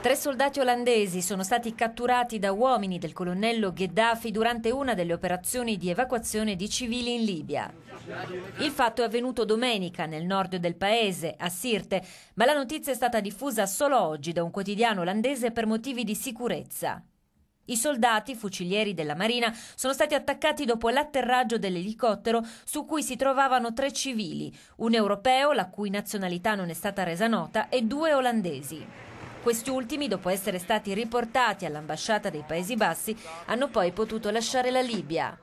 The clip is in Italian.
Tre soldati olandesi sono stati catturati da uomini del colonnello Gheddafi durante una delle operazioni di evacuazione di civili in Libia. Il fatto è avvenuto domenica nel nord del paese, a Sirte, ma la notizia è stata diffusa solo oggi da un quotidiano olandese per motivi di sicurezza. I soldati, fucilieri della Marina, sono stati attaccati dopo l'atterraggio dell'elicottero su cui si trovavano tre civili, un europeo, la cui nazionalità non è stata resa nota, e due olandesi. Questi ultimi, dopo essere stati riportati all'ambasciata dei Paesi Bassi, hanno poi potuto lasciare la Libia.